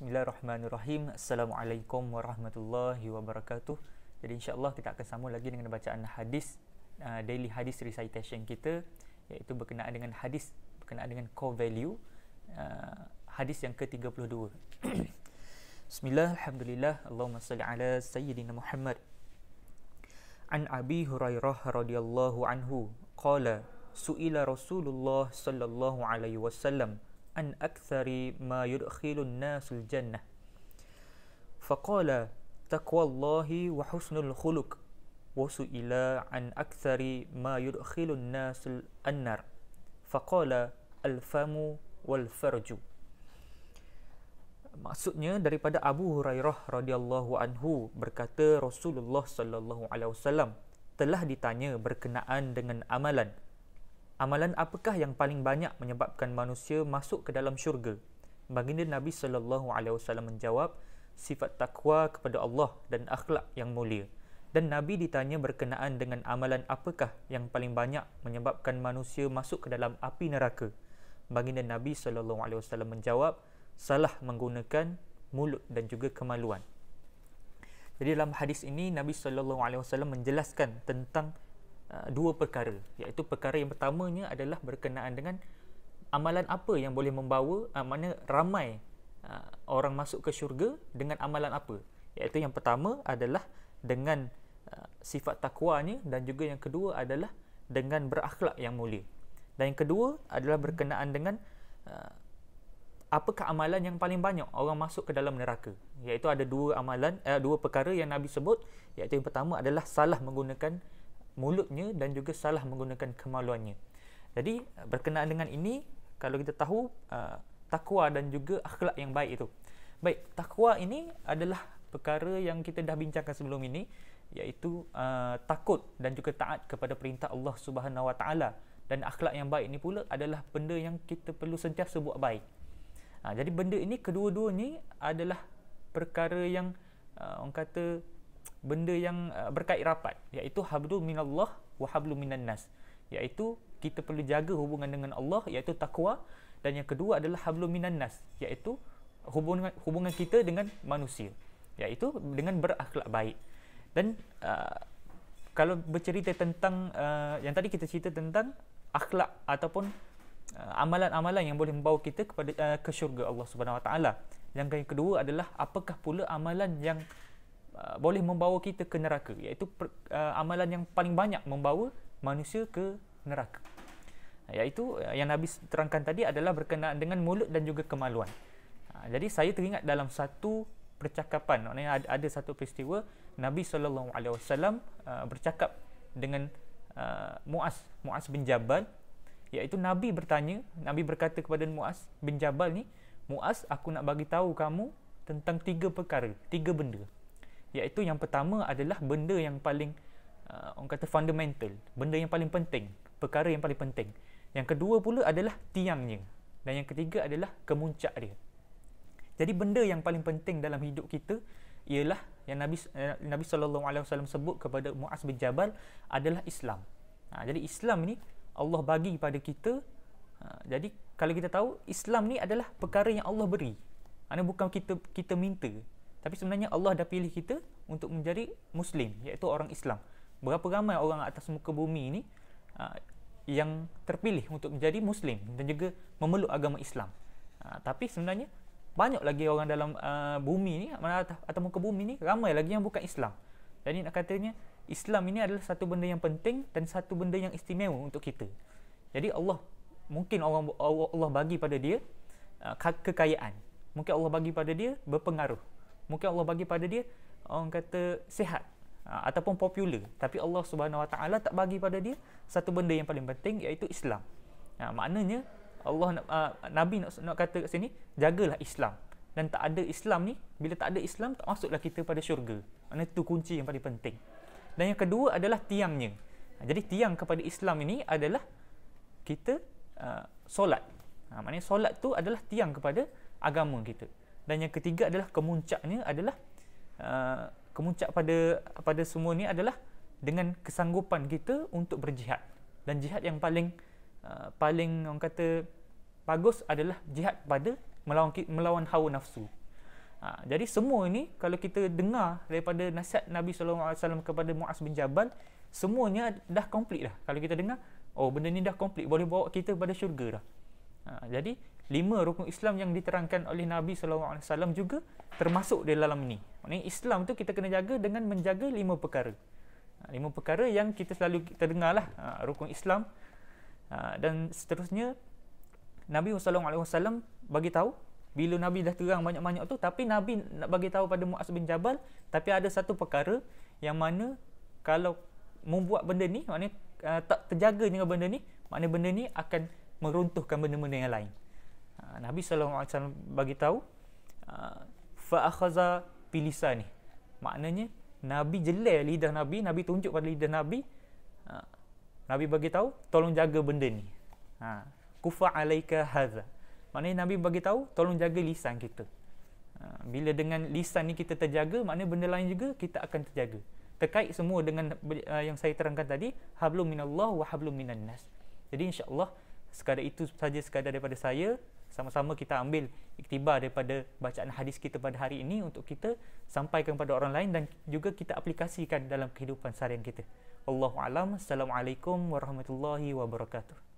Bismillahirrahmanirrahim. Assalamualaikum warahmatullahi wabarakatuh. Jadi insyaAllah kita akan sambung lagi dengan bacaan hadis uh, daily hadis recitation kita iaitu berkenaan dengan hadis berkenaan dengan core value uh, hadis yang ke-32. Bismillah, alhamdulillah, Allahumma salli ala sayyidina Muhammad. An Abi Hurairah radhiyallahu anhu qala su'ila Rasulullah sallallahu alaihi wasallam an akthari ma yudkhilu an-nasul jannah faqala taqwallahi wa husnul khuluq wa su'ila an akthari ma yudkhilu an-nasul annar faqala al-famu wal farju maksudnya daripada Abu Hurairah radhiyallahu anhu berkata Rasulullah sallallahu alaihi wasallam telah ditanya berkenaan dengan amalan Amalan apakah yang paling banyak menyebabkan manusia masuk ke dalam syurga? Baginda Nabi sallallahu alaihi wasallam menjawab, sifat takwa kepada Allah dan akhlak yang mulia. Dan Nabi ditanya berkenaan dengan amalan apakah yang paling banyak menyebabkan manusia masuk ke dalam api neraka. Baginda Nabi sallallahu alaihi wasallam menjawab, salah menggunakan mulut dan juga kemaluan. Jadi dalam hadis ini Nabi sallallahu alaihi wasallam menjelaskan tentang Uh, dua perkara iaitu perkara yang pertamanya adalah berkenaan dengan amalan apa yang boleh membawa uh, mana ramai uh, orang masuk ke syurga dengan amalan apa iaitu yang pertama adalah dengan uh, sifat takwanya dan juga yang kedua adalah dengan berakhlak yang mulia dan yang kedua adalah berkenaan dengan uh, apakah amalan yang paling banyak orang masuk ke dalam neraka iaitu ada dua amalan uh, dua perkara yang nabi sebut iaitu yang pertama adalah salah menggunakan mulutnya dan juga salah menggunakan kemaluannya. Jadi eh, berkenaan dengan ini kalau kita tahu uh, takwa dan juga akhlak yang baik itu. Baik, takwa ini adalah perkara yang kita dah bincangkan sebelum ini iaitu uh, takut dan juga taat kepada perintah Allah Subhanahu Wa Taala dan akhlak yang baik ini pula adalah benda yang kita perlu sentiasa buat baik. Ha, jadi benda ini kedua-dua ni adalah perkara yang uh, orang kata benda yang uh, berkait rapat iaitu hablu minallah wa hablu minannas iaitu kita perlu jaga hubungan dengan Allah iaitu takwa dan yang kedua adalah hablu minannas iaitu hubungan hubungan kita dengan manusia iaitu dengan berakhlak baik dan uh, kalau bercerita tentang uh, yang tadi kita cerita tentang akhlak ataupun uh, amalan-amalan yang boleh membawa kita kepada uh, ke syurga Allah Subhanahu Wa Taala yang kedua adalah apakah pula amalan yang Uh, boleh membawa kita ke neraka iaitu per, uh, amalan yang paling banyak membawa manusia ke neraka uh, iaitu uh, yang Nabi terangkan tadi adalah berkenaan dengan mulut dan juga kemaluan uh, jadi saya teringat dalam satu percakapan maknanya ada, ada satu peristiwa Nabi sallallahu alaihi wasallam bercakap dengan uh, Muaz Muaz bin Jabal iaitu Nabi bertanya Nabi berkata kepada Muaz bin Jabal ni Muaz aku nak bagi tahu kamu tentang tiga perkara tiga benda iaitu yang pertama adalah benda yang paling uh, orang kata fundamental, benda yang paling penting, perkara yang paling penting. Yang kedua pula adalah tiangnya. Dan yang ketiga adalah kemuncak dia. Jadi benda yang paling penting dalam hidup kita ialah yang Nabi eh, Nabi sallallahu alaihi wasallam sebut kepada Muaz bin Jabal adalah Islam. Ha, jadi Islam ni Allah bagi pada kita. Ha, jadi kalau kita tahu Islam ni adalah perkara yang Allah beri. Ana bukan kita kita minta. Tapi sebenarnya Allah dah pilih kita untuk menjadi Muslim, iaitu orang Islam. Berapa ramai orang atas muka bumi ini uh, yang terpilih untuk menjadi Muslim dan juga memeluk agama Islam. Uh, tapi sebenarnya banyak lagi orang dalam uh, bumi ini, atas, atas muka bumi ini, ramai lagi yang bukan Islam. Jadi nak katanya, Islam ini adalah satu benda yang penting dan satu benda yang istimewa untuk kita. Jadi Allah mungkin orang Allah bagi pada dia uh, kekayaan. Mungkin Allah bagi pada dia berpengaruh mungkin Allah bagi pada dia orang kata sihat ha, ataupun popular tapi Allah Subhanahu Wa Taala tak bagi pada dia satu benda yang paling penting iaitu Islam. Ha, maknanya Allah uh, Nabi nak nak kata kat sini jagalah Islam dan tak ada Islam ni bila tak ada Islam tak masuklah kita pada syurga. Mana tu kunci yang paling penting. Dan yang kedua adalah tiangnya. Ha, jadi tiang kepada Islam ini adalah kita uh, solat. Ha, maknanya solat tu adalah tiang kepada agama kita dan yang ketiga adalah kemuncaknya adalah uh, kemuncak pada pada semua ni adalah dengan kesanggupan kita untuk berjihad dan jihad yang paling uh, paling orang kata bagus adalah jihad pada melawan melawan hawa nafsu. Ha, jadi semua ini kalau kita dengar daripada nasihat Nabi sallallahu alaihi wasallam kepada Muaz bin Jabal semuanya dah komplit dah. Kalau kita dengar oh benda ni dah komplit boleh bawa kita pada syurga dah. Ha, jadi lima rukun Islam yang diterangkan oleh Nabi SAW juga termasuk di dalam ini. Maksudnya Islam tu kita kena jaga dengan menjaga lima perkara. Ha, lima perkara yang kita selalu kita dengar lah ha, rukun Islam ha, dan seterusnya Nabi SAW bagi tahu bila Nabi dah terang banyak-banyak tu tapi Nabi nak bagi tahu pada Muaz bin Jabal tapi ada satu perkara yang mana kalau membuat benda ni maknanya uh, tak terjaga dengan benda ni maknanya benda ni akan meruntuhkan benda-benda yang lain Ah, Nabi sallallahu alaihi wasallam bagi tahu ah, fa akhaza bilisan ni. Maknanya Nabi jelal lidah Nabi, Nabi tunjuk pada lidah Nabi. Ah, Nabi bagi tahu tolong jaga benda ni. kufa alaika hadza. Maknanya Nabi bagi tahu tolong jaga lisan kita. Bila dengan lisan ni kita terjaga, maknanya benda lain juga kita akan terjaga. Terkait semua dengan yang saya terangkan tadi, hablum minallah wa hablum minannas. Jadi insyaallah sekadar itu saja sekadar daripada saya sama-sama kita ambil iktibar daripada bacaan hadis kita pada hari ini untuk kita sampaikan kepada orang lain dan juga kita aplikasikan dalam kehidupan seharian kita. Wallahu alam. Assalamualaikum warahmatullahi wabarakatuh.